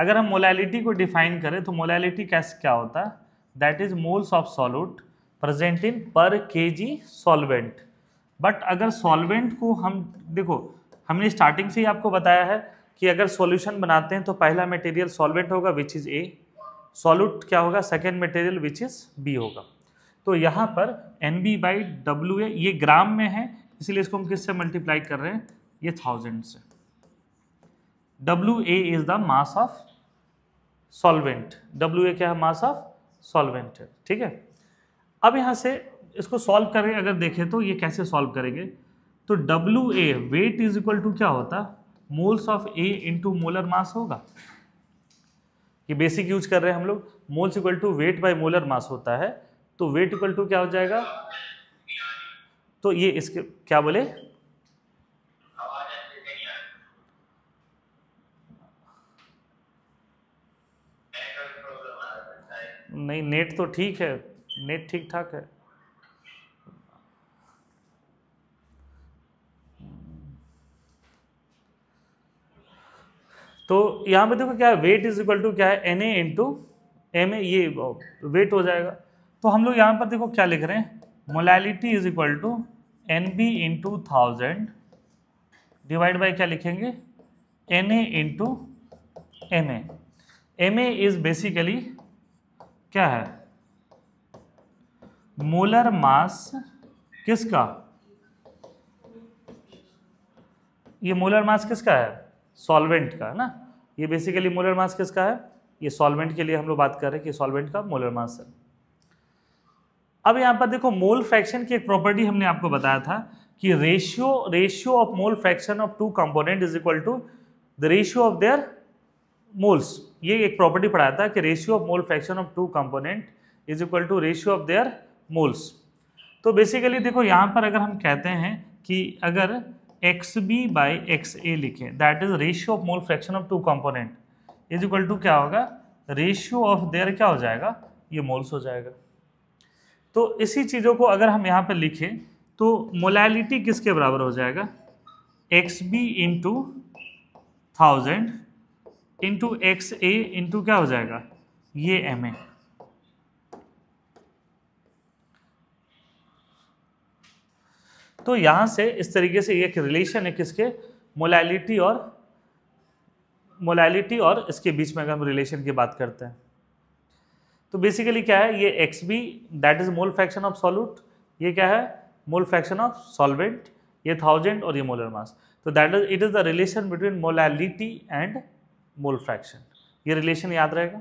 अगर हम मोलैलिटी को डिफाइन करें तो मोलैलिटी कैसे क्या होता है that is moles of solute present in per K G solvent but अगर सॉल्वेंट को हम देखो हमने स्टार्टिंग से ही आपको बताया है कि अगर सॉल्यूशन बनाते हैं तो पहला मटेरियल सॉल्वेंट होगा विच इज़ ए सॉल्यूट क्या होगा second material which is B होगा तो यहाँ पर N B by W A ये ग्राम में है इसलिए इसको हम किससे मल्टीप्लाई कर रहे हैं ये थाउजेंड से W A is the mass of solvent W A क्या है मास ऑफ सॉल्वेंट है ठीक है अब यहाँ से इसको सॉल्व करें अगर देखें तो ये कैसे सॉल्व करेंगे तो W A weight is equal to क्या होता moles of A into molar mass होगा ये बेसिक यूज कर रहे हैं हम लोग moles equal to weight by molar mass होता है तो वेट इक्वल टू क्या हो जाएगा तो ये इसके क्या बोले नहीं नेट तो ठीक है नेट ठीक ठाक है तो यहां पे देखो क्या है वेट इज इक्वल टू क्या है N A into M A ये वेट हो जाएगा तो हम लोग यहां पर देखो क्या लिख रहे हैं molality is equal to N B into thousand divide by क्या लिखेंगे N A into M A M A is basically क्या है मोलर मास किसका ये मोलर मास किसका है सॉल्वेंट का है ना ये बेसिकली मोलर मास किसका है ये सॉल्वेंट के लिए हम लोग बात कर रहे हैं कि सॉल्वेंट का मोलर मास है अब यहां पर देखो मोल फ्रैक्शन की एक प्रॉपर्टी हमने आपको बताया था कि ratio ratio of mole fraction of two component is equal to the ratio of their moles ये एक प्रॉपर्टी पढ़ाया था कि ratio of mole fraction of two component is equal to ratio of their moles तो basically देखो यहाँ पर अगर हम कहते हैं कि अगर X B by X A लिखें that is ratio of mole fraction of two component is equal to क्या होगा रेशियो ऑफ देयर क्या हो जाएगा ये मोल्स हो जाएगा तो इसी चीज़ों को अगर हम यहाँ पर लिखें तो मोलैलिटी किसके बराबर हो जाएगा X B into thousand into X A into क्या हो जाएगा ये एम ए तो यहां से इस तरीके से एक रिलेशन है किसके मोलैलिटी और मोलैलिटी और इसके बीच में अगर हम रिलेशन की बात करते हैं तो बेसिकली क्या है ये X B that is mole fraction of solute ये क्या है मोल फ्रैक्शन ऑफ सॉल्वेंट ये थाउजेंड और ये मोलर मास तो that is it is the relation between molality and mole fraction ये रिलेशन याद रहेगा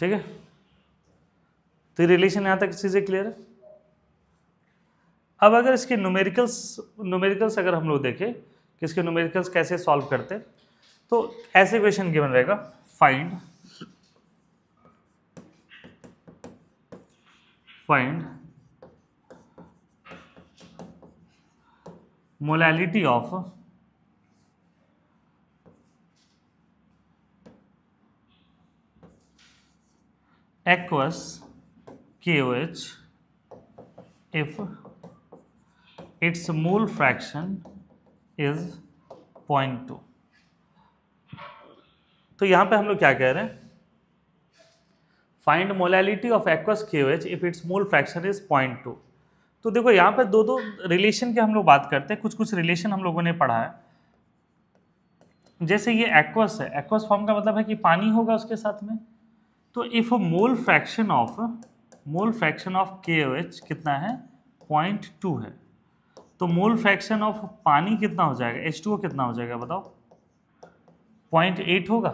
ठीक है तो रिलेशन यहाँ तक चीज़ें क्लियर है अब अगर इसके न्यूमेरिकल्स न्यूमेरिकल्स अगर हम लोग देखें कि इसके न्यूमेरिकल्स कैसे सॉल्व करते तो ऐसे क्वेश्चन गिवन रहेगा find find molality of aqueous KOH if its mole fraction is 0.2 तो यहां पे हम लोग क्या कह रहे हैं find molality of aqueous KOH if it's mole fraction is point two तो देखो यहाँ पे दो दो रिलेशन की हम लोग बात करते हैं कुछ कुछ रिलेशन हम लोगों ने पढ़ा है जैसे ये एक्वस है एक्वस फॉर्म का मतलब है कि पानी होगा उसके साथ में तो if mole fraction of mole fraction of के कितना है पॉइंट टू है तो मोल फ्रैक्शन ऑफ पानी कितना हो जाएगा एच टू कितना हो जाएगा बताओ पॉइंट एट होगा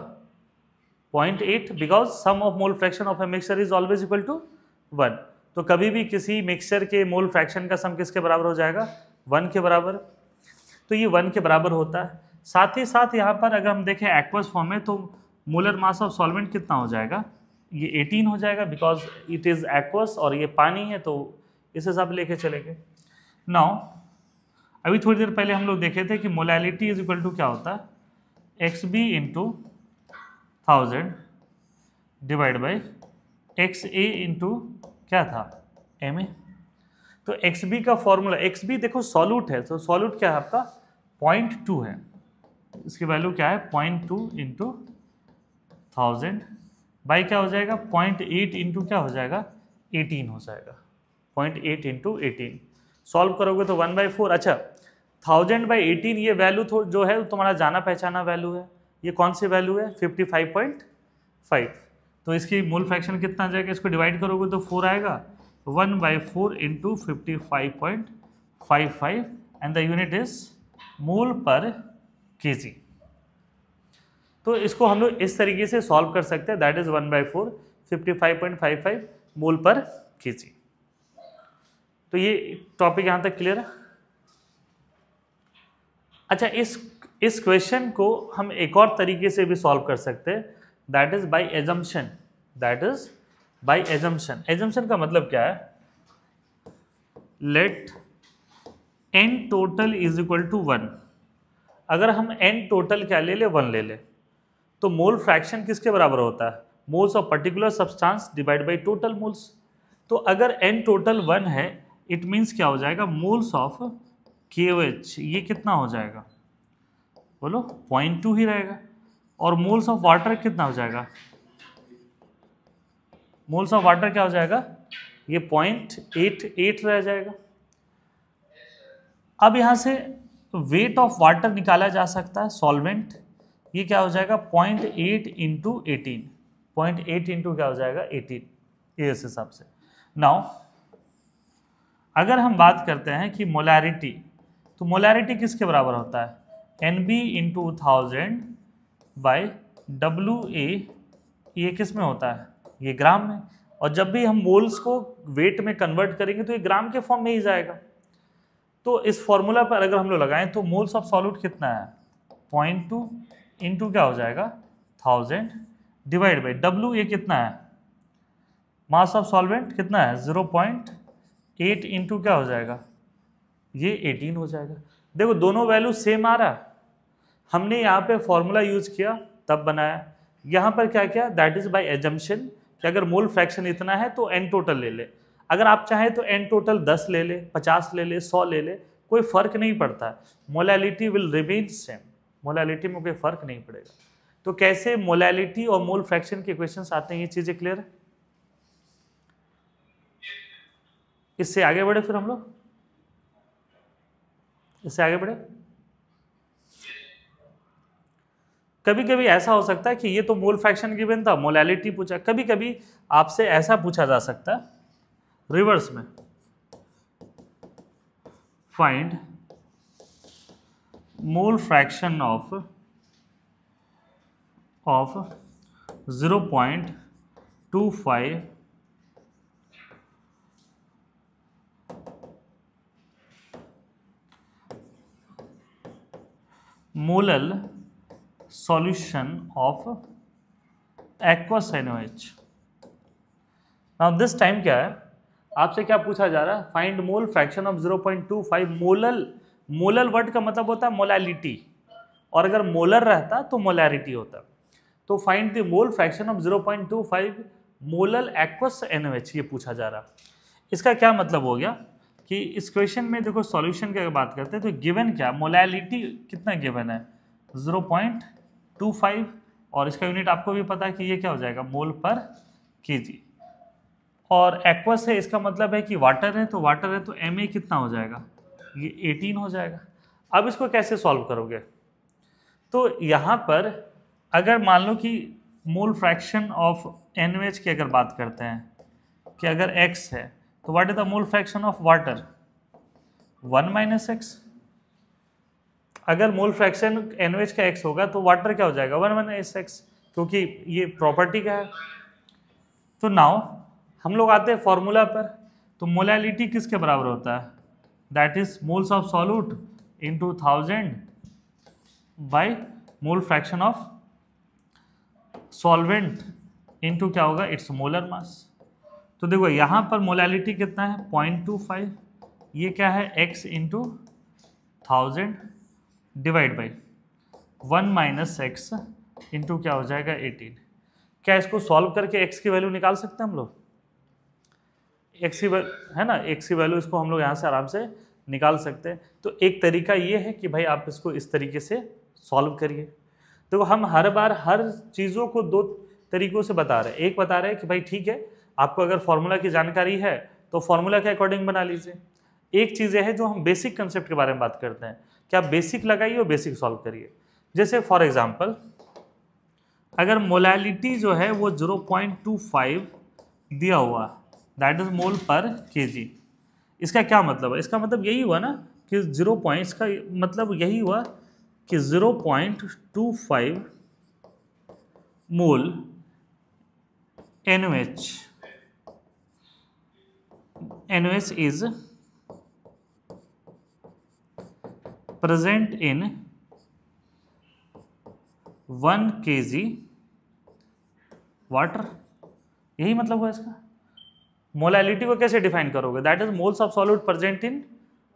point eight because sum of mole fraction of a mixture is always equal to one तो कभी भी किसी मिक्सचर के मोल फ्रैक्शन का सम किसके बराबर हो जाएगा वन के बराबर तो ये वन के बराबर होता है साथ ही साथ यहाँ पर अगर हम देखें एक्वस फॉर्म में तो मोलर मास ऑफ सॉल्वेंट कितना हो जाएगा ये एटीन हो जाएगा बिकॉज इट इज़ एक्वस और ये पानी है तो इस हिसाब से लेके चलेंगे नाउ अभी थोड़ी देर पहले हम लोग देखे थे कि मोलैलिटी इज इक्वल टू क्या होता है X B into thousand divide by X A into क्या था एम ए तो एक्स बी का फॉर्मूला एक्स बी देखो सॉल्यूट है तो सॉल्यूट क्या है आपका पॉइंट टू है इसकी वैल्यू क्या है point two into thousand by क्या हो जाएगा पॉइंट एट इंटू क्या हो जाएगा एटीन हो जाएगा point eight into eighteen solve करोगे तो वन बाई फोर अच्छा थाउजेंड बाई एटीन ये वैल्यू जो है तुम्हारा जाना पहचाना वैल्यू है ये कौन सी वैल्यू है फिफ्टी फाइव पॉइंट फाइव तो इसकी मूल फ्रैक्शन कितना आ जाएगा इसको डिवाइड करोगे तो फोर आएगा one by four into fifty five point five five and the unit is mol per K जी तो इसको हम लोग इस तरीके से सॉल्व कर सकते हैं that is one by four fifty five point five five mole per KG तो ये टॉपिक यहाँ तक क्लियर है अच्छा इस इस क्वेश्चन को हम एक और तरीके से भी सॉल्व कर सकते हैं that is by assumption that is by assumption assumption का मतलब क्या है let N total is equal to one अगर हम एन टोटल क्या ले ले वन ले ले तो मोल फ्रैक्शन किसके बराबर होता है moles of particular substance divide by total moles तो अगर एन टोटल वन है इट मीन्स क्या हो जाएगा मोल्स ऑफ के ये कितना हो जाएगा बोलो पॉइंट टू ही रहेगा और मोल्स ऑफ वाटर कितना हो जाएगा मोल्स ऑफ वाटर क्या हो जाएगा ये पॉइंट एट एट रह जाएगा अब यहां से वेट ऑफ वाटर निकाला जा सकता है सॉल्वेंट ये क्या हो जाएगा point eight into eighteen point eight into क्या हो जाएगा एटीन इस हिसाब से नाउ अगर हम बात करते हैं कि मोलैरिटी तो मोलैरिटी किसके बराबर होता है N B into thousand by W A ये किस में होता है ये ग्राम में और जब भी हम मोल्स को वेट में कन्वर्ट करेंगे तो ये ग्राम के फॉर्म में ही जाएगा तो इस फॉर्मूला पर अगर हम लोग लगाएं तो मोल्स ऑफ सॉल्यूट कितना है पॉइंट टू इंटू क्या हो जाएगा थाउजेंड डिवाइड बाई डब्ल्यू ये कितना है मास ऑफ सॉल्वेंट कितना है ज़ीरो पॉइंट एट इंटू क्या हो जाएगा ये एटीन हो जाएगा देखो दोनों वैल्यू सेम आ रहा है हमने यहाँ पे फॉर्मूला यूज किया तब बनाया यहाँ पर क्या किया दैट इज़ बाई एजम्पन कि अगर मोल फ्रैक्शन इतना है तो एन टोटल ले ले अगर आप चाहें तो एन टोटल दस ले ले पचास ले ले सौ ले ले कोई फर्क नहीं पड़ता molality will remain same molality में कोई फर्क नहीं पड़ेगा तो कैसे मोलैलिटी और मोल फ्रैक्शन के क्वेश्चन आते हैं ये चीज़ें क्लियर है इससे आगे बढ़े फिर हम लोग इससे आगे बढ़े कभी कभी ऐसा हो सकता है कि ये तो मोल फ्रैक्शन बेन था मोलैलिटी पूछा कभी कभी आपसे ऐसा पूछा जा सकता है रिवर्स में find mole fraction of of zero point two five molal solution of aqueous NaOH. Now this क्या है आपसे क्या पूछा जा रहा है find mole fraction of 0.25 molal molal word का मतलब होता है मोलालिटी और अगर मोलर रहता तो मोलैरिटी होता तो find the mole fraction of zero point two five molal aqueous H ये पूछा जा रहा इसका क्या मतलब हो गया कि इस क्वेश्चन में देखो सॉल्यूशन की अगर बात करते हैं तो गिवन क्या मोलैलिटी कितना गिवन है 0.25 और इसका यूनिट आपको भी पता है कि ये क्या हो जाएगा मोल पर जी और एक्वस है इसका मतलब है कि वाटर है तो वाटर है तो एम कितना हो जाएगा ये एटीन हो जाएगा अब इसको कैसे सॉल्व करोगे तो यहाँ पर अगर मान लो कि मोल फ्रैक्शन ऑफ एन की अगर बात करते हैं कि अगर एक्स है तो what is the mole fraction of water one minus X अगर मोल फ्रैक्शन एन का एक्स होगा तो वाटर क्या हो जाएगा वन माइनस एक्स क्योंकि ये प्रॉपर्टी का है तो नाउ हम लोग आते हैं फॉर्मूला पर तो मोलैलिटी किसके बराबर होता है that is moles of solute into thousand by mole fraction of solvent into क्या होगा इट्स मोलर मास तो देखो यहाँ पर मोलैलिटी कितना है पॉइंट टू फाइव ये क्या है X into thousand divide by one minus X into क्या हो जाएगा एटीन क्या इसको सॉल्व करके एक्स की वैल्यू निकाल सकते हैं हम लोग एक्स की वैल्यू है ना एक्स की वैल्यू इसको हम लोग यहाँ से आराम से निकाल सकते हैं तो एक तरीका ये है कि भाई आप इसको इस तरीके से सॉल्व करिए तो हम हर बार हर चीज़ों को दो तरीकों से बता रहे हैं एक बता रहे हैं कि भाई ठीक है आपको अगर फार्मूला की जानकारी है तो फार्मूला के अकॉर्डिंग बना लीजिए एक चीज़ है जो हम बेसिक कंसेप्ट के बारे में बात करते हैं कि आप बेसिक लगाइए और बेसिक सॉल्व करिए जैसे फॉर एग्जाम्पल अगर मोलैलिटी जो है वो 0.25 दिया हुआ that is mole per KG इसका क्या मतलब है इसका मतलब यही हुआ ना कि ज़ीरो पॉइंट का मतलब यही हुआ कि zero point two five mole NH H N H is present in 1 kg water यही मतलब हुआ इसका मोलैलिटी को कैसे डिफाइन करोगे that is moles of solute present in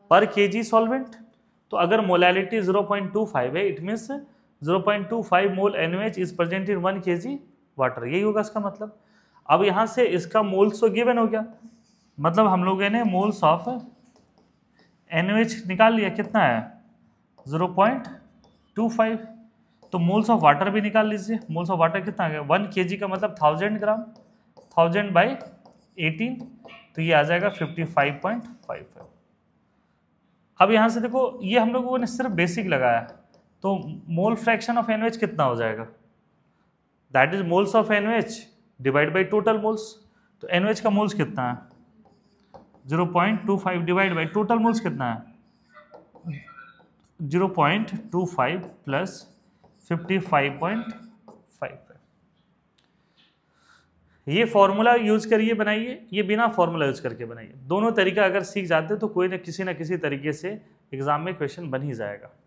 per K G solvent तो अगर मोलैलिटी 0.25 है it means 0.25 mole N is present in one K G water यही होगा इसका मतलब अब यहाँ से इसका मोल्स तो गिवन हो गया मतलब हम लोगों ने मोल्स ऑफ एन निकाल लिया कितना है 0.25 तो मोल्स ऑफ वाटर भी निकाल लीजिए मोल्स ऑफ वाटर कितना है वन के का मतलब thousand gram thousand by eighteen तो ये आ जाएगा fifty five point five five अब यहाँ से देखो ये हम लोगों ने सिर्फ बेसिक लगाया तो मोल फ्रैक्शन ऑफ एनवेज कितना हो जाएगा दैट इज मोल्स ऑफ एनवेज डिवाइड बाई टोटल मोल्स तो एनवेज का मोल्स कितना है zero point two five divide by total moles कितना है zero point two five plus fifty five point five ये फॉर्मूला यूज करिए बनाइए ये बिना फॉर्मूला यूज करके बनाइए दोनों तरीका अगर सीख जाते तो कोई ना किसी ना किसी तरीके से एग्जाम में क्वेश्चन बन ही जाएगा